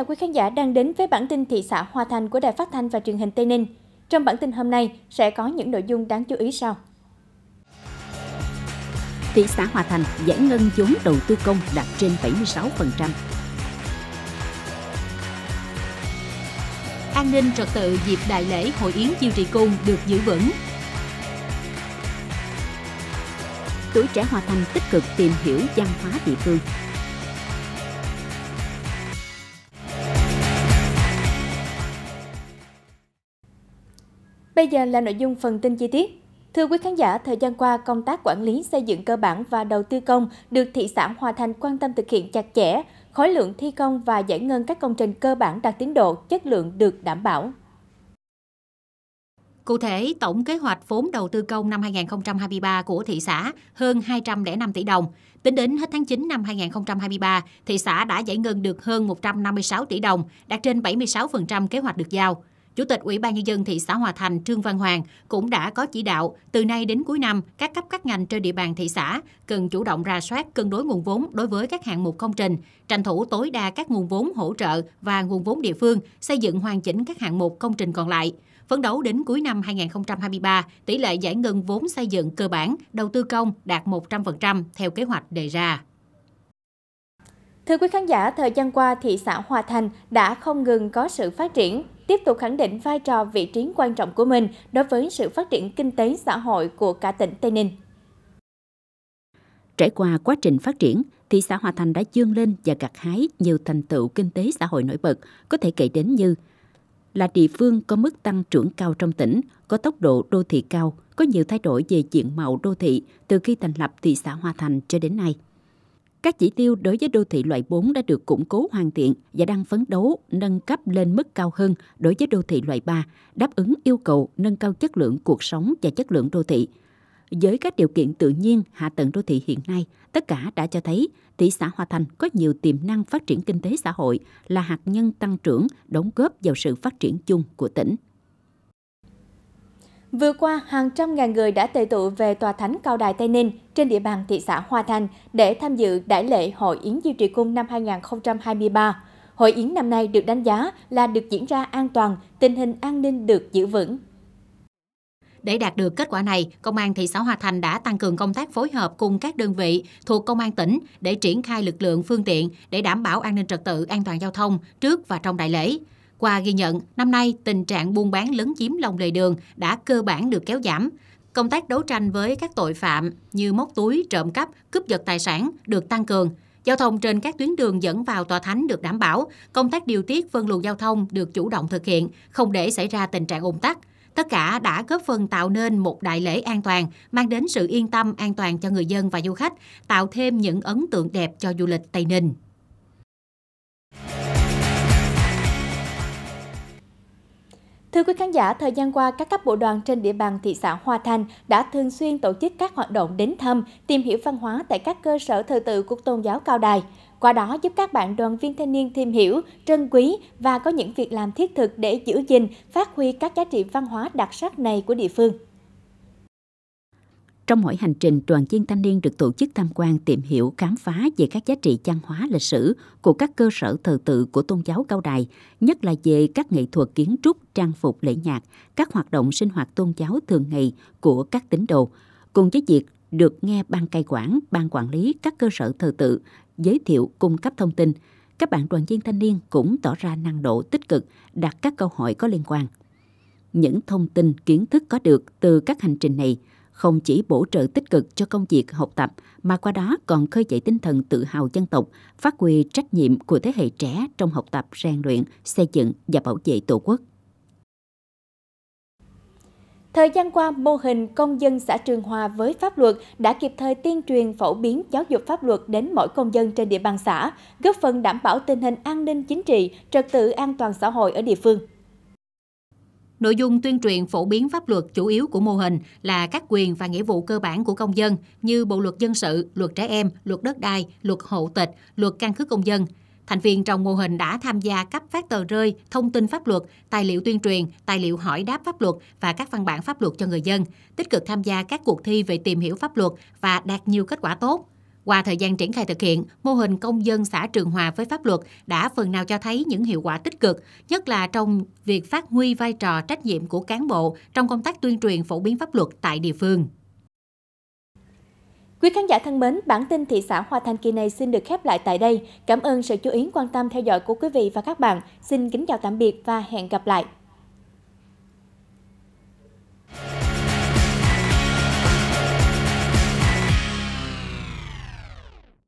chào quý khán giả đang đến với bản tin thị xã Hoa Thành của Đài Phát thanh và Truyền hình Tây Ninh. Trong bản tin hôm nay sẽ có những nội dung đáng chú ý sau. Thị xã Hòa Thành giải ngân vốn đầu tư công đạt trên 76%. An ninh trật tự dịp đại lễ hội yến Diêu Trì Cung được giữ vững. Tuổi trẻ Hòa Thành tích cực tìm hiểu văn hóa địa phương. Bây giờ là nội dung phần tin chi tiết. Thưa quý khán giả, thời gian qua, công tác quản lý xây dựng cơ bản và đầu tư công được thị xã Hòa Thành quan tâm thực hiện chặt chẽ, khối lượng thi công và giải ngân các công trình cơ bản đạt tiến độ, chất lượng được đảm bảo. Cụ thể, tổng kế hoạch vốn đầu tư công năm 2023 của thị xã hơn 205 tỷ đồng. Tính đến hết tháng 9 năm 2023, thị xã đã giải ngân được hơn 156 tỷ đồng, đạt trên 76% kế hoạch được giao. Chủ tịch Ủy ban Nhân dân thị xã Hòa Thành Trương Văn Hoàng cũng đã có chỉ đạo từ nay đến cuối năm các cấp các ngành trên địa bàn thị xã cần chủ động ra soát cân đối nguồn vốn đối với các hạng mục công trình, tranh thủ tối đa các nguồn vốn hỗ trợ và nguồn vốn địa phương xây dựng hoàn chỉnh các hạng mục công trình còn lại. Phấn đấu đến cuối năm 2023, tỷ lệ giải ngân vốn xây dựng cơ bản, đầu tư công đạt 100% theo kế hoạch đề ra. Thưa quý khán giả, thời gian qua thị xã Hòa Thành đã không ngừng có sự phát triển tiếp tục khẳng định vai trò vị trí quan trọng của mình đối với sự phát triển kinh tế xã hội của cả tỉnh Tây Ninh. Trải qua quá trình phát triển, thị xã Hòa Thành đã dương lên và gặt hái nhiều thành tựu kinh tế xã hội nổi bật, có thể kể đến như là địa phương có mức tăng trưởng cao trong tỉnh, có tốc độ đô thị cao, có nhiều thay đổi về diện mạo đô thị từ khi thành lập thị xã Hòa Thành cho đến nay. Các chỉ tiêu đối với đô thị loại 4 đã được củng cố hoàn thiện và đang phấn đấu nâng cấp lên mức cao hơn đối với đô thị loại 3, đáp ứng yêu cầu nâng cao chất lượng cuộc sống và chất lượng đô thị. Với các điều kiện tự nhiên, hạ tầng đô thị hiện nay, tất cả đã cho thấy thị xã Hòa Thành có nhiều tiềm năng phát triển kinh tế xã hội là hạt nhân tăng trưởng, đóng góp vào sự phát triển chung của tỉnh. Vừa qua, hàng trăm ngàn người đã tề tụ về Tòa Thánh Cao Đài Tây Ninh trên địa bàn thị xã Hoa Thành để tham dự đại lễ Hội Yến Diêu Trì Cung năm 2023. Hội Yến năm nay được đánh giá là được diễn ra an toàn, tình hình an ninh được giữ vững. Để đạt được kết quả này, Công an thị xã Hòa Thành đã tăng cường công tác phối hợp cùng các đơn vị thuộc Công an tỉnh để triển khai lực lượng phương tiện để đảm bảo an ninh trật tự, an toàn giao thông trước và trong đại lễ. Qua ghi nhận, năm nay tình trạng buôn bán lấn chiếm lòng lề đường đã cơ bản được kéo giảm. Công tác đấu tranh với các tội phạm như móc túi, trộm cắp, cướp giật tài sản được tăng cường. Giao thông trên các tuyến đường dẫn vào tòa thánh được đảm bảo, công tác điều tiết phân luồng giao thông được chủ động thực hiện, không để xảy ra tình trạng ủng tắc. Tất cả đã góp phần tạo nên một đại lễ an toàn, mang đến sự yên tâm an toàn cho người dân và du khách, tạo thêm những ấn tượng đẹp cho du lịch Tây Ninh. Thưa quý khán giả, thời gian qua, các cấp bộ đoàn trên địa bàn thị xã Hòa Thành đã thường xuyên tổ chức các hoạt động đến thăm, tìm hiểu văn hóa tại các cơ sở thờ tự của tôn giáo cao đài. Qua đó giúp các bạn đoàn viên thanh niên tìm hiểu, trân quý và có những việc làm thiết thực để giữ gìn, phát huy các giá trị văn hóa đặc sắc này của địa phương. Trong mỗi hành trình, đoàn viên thanh niên được tổ chức tham quan tìm hiểu, khám phá về các giá trị văn hóa lịch sử của các cơ sở thờ tự của tôn giáo cao đài, nhất là về các nghệ thuật kiến trúc, trang phục lễ nhạc, các hoạt động sinh hoạt tôn giáo thường ngày của các tín đồ, cùng với việc được nghe ban cai quản, ban quản lý các cơ sở thờ tự giới thiệu cung cấp thông tin, các bạn đoàn viên thanh niên cũng tỏ ra năng độ tích cực đặt các câu hỏi có liên quan. Những thông tin kiến thức có được từ các hành trình này – không chỉ bổ trợ tích cực cho công việc học tập mà qua đó còn khơi dậy tinh thần tự hào dân tộc, phát huy trách nhiệm của thế hệ trẻ trong học tập, rèn luyện, xây dựng và bảo vệ Tổ quốc. Thời gian qua, mô hình công dân xã Trường Hòa với pháp luật đã kịp thời tuyên truyền phổ biến giáo dục pháp luật đến mỗi công dân trên địa bàn xã, góp phần đảm bảo tình hình an ninh chính trị, trật tự an toàn xã hội ở địa phương. Nội dung tuyên truyền phổ biến pháp luật chủ yếu của mô hình là các quyền và nghĩa vụ cơ bản của công dân như Bộ luật dân sự, luật trẻ em, luật đất đai, luật hộ tịch, luật căn cước công dân. Thành viên trong mô hình đã tham gia cấp phát tờ rơi, thông tin pháp luật, tài liệu tuyên truyền, tài liệu hỏi đáp pháp luật và các văn bản pháp luật cho người dân, tích cực tham gia các cuộc thi về tìm hiểu pháp luật và đạt nhiều kết quả tốt. Qua thời gian triển khai thực hiện, mô hình công dân xã Trường Hòa với pháp luật đã phần nào cho thấy những hiệu quả tích cực, nhất là trong việc phát huy vai trò trách nhiệm của cán bộ trong công tác tuyên truyền phổ biến pháp luật tại địa phương. Quý khán giả thân mến, bản tin thị xã Hoa Thanh kỳ này xin được khép lại tại đây. Cảm ơn sự chú ý quan tâm theo dõi của quý vị và các bạn. Xin kính chào tạm biệt và hẹn gặp lại.